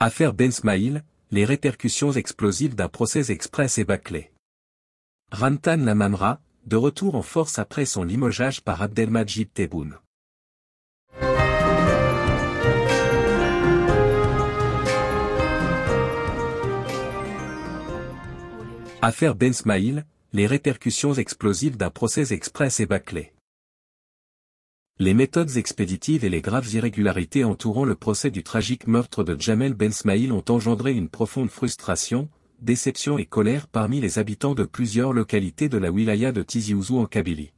Affaire Ben Smaïl, les répercussions explosives d'un procès express et bâclé. Rantan Lamamra, de retour en force après son limogeage par Abdelmajid Tebboune. Affaire Ben Smaïl, les répercussions explosives d'un procès express et bâclé les méthodes expéditives et les graves irrégularités entourant le procès du tragique meurtre de Jamel Ben ont engendré une profonde frustration, déception et colère parmi les habitants de plusieurs localités de la wilaya de Tizi Ouzou en Kabylie.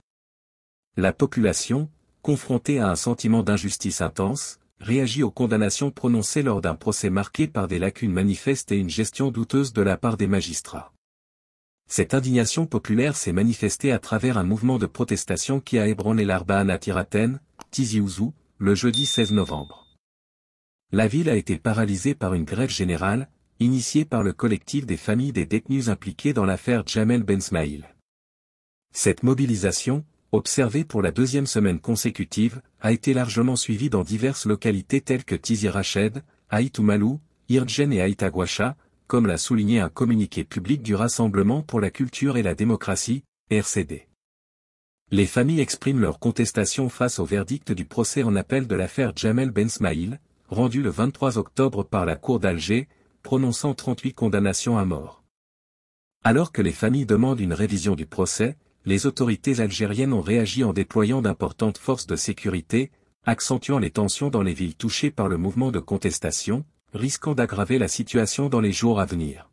La population, confrontée à un sentiment d'injustice intense, réagit aux condamnations prononcées lors d'un procès marqué par des lacunes manifestes et une gestion douteuse de la part des magistrats. Cette indignation populaire s'est manifestée à travers un mouvement de protestation qui a ébranlé l'Arbaan à Tiraten, Tizi le jeudi 16 novembre. La ville a été paralysée par une grève générale, initiée par le collectif des familles des détenus impliqués dans l'affaire Jamel Ben Smaïl. Cette mobilisation, observée pour la deuxième semaine consécutive, a été largement suivie dans diverses localités telles que Tizi Rached, Aït Irjen et Aït comme l'a souligné un communiqué public du Rassemblement pour la culture et la démocratie, RCD. Les familles expriment leur contestation face au verdict du procès en appel de l'affaire Jamel Ben Smaïl, rendu le 23 octobre par la Cour d'Alger, prononçant 38 condamnations à mort. Alors que les familles demandent une révision du procès, les autorités algériennes ont réagi en déployant d'importantes forces de sécurité, accentuant les tensions dans les villes touchées par le mouvement de contestation, risquant d'aggraver la situation dans les jours à venir.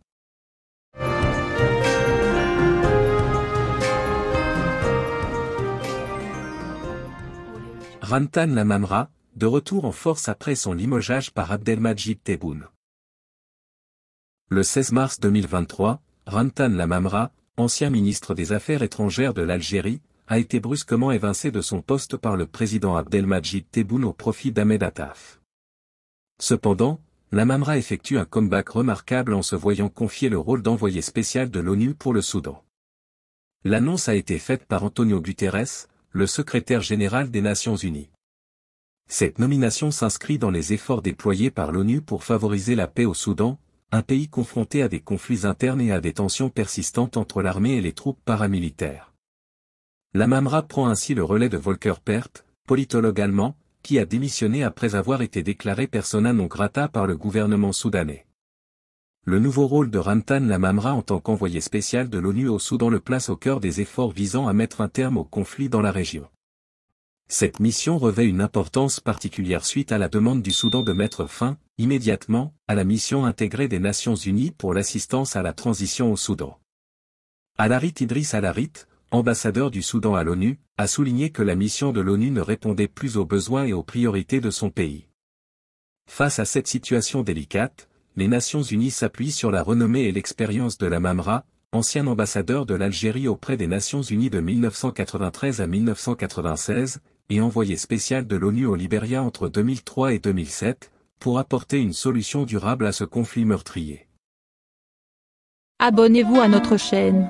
Rantan Lamamra, de retour en force après son limogeage par Abdelmajid Tebboune. Le 16 mars 2023, Rantan Lamamra, ancien ministre des Affaires étrangères de l'Algérie, a été brusquement évincé de son poste par le président Abdelmajid Tebboune au profit d'Ahmed Ataf. Cependant, la Mamra effectue un comeback remarquable en se voyant confier le rôle d'envoyé spécial de l'ONU pour le Soudan. L'annonce a été faite par Antonio Guterres, le secrétaire général des Nations Unies. Cette nomination s'inscrit dans les efforts déployés par l'ONU pour favoriser la paix au Soudan, un pays confronté à des conflits internes et à des tensions persistantes entre l'armée et les troupes paramilitaires. La Mamra prend ainsi le relais de Volker Perth, politologue allemand, qui a démissionné après avoir été déclaré persona non grata par le gouvernement soudanais. Le nouveau rôle de Ramtan Lamamra en tant qu'envoyé spécial de l'ONU au Soudan le place au cœur des efforts visant à mettre un terme au conflit dans la région. Cette mission revêt une importance particulière suite à la demande du Soudan de mettre fin, immédiatement, à la mission intégrée des Nations Unies pour l'assistance à la transition au Soudan. Alarit Idris Alarit, ambassadeur du Soudan à l'ONU, a souligné que la mission de l'ONU ne répondait plus aux besoins et aux priorités de son pays. Face à cette situation délicate, les Nations Unies s'appuient sur la renommée et l'expérience de la Mamra, ancien ambassadeur de l'Algérie auprès des Nations Unies de 1993 à 1996, et envoyé spécial de l'ONU au Libéria entre 2003 et 2007, pour apporter une solution durable à ce conflit meurtrier. Abonnez-vous à notre chaîne.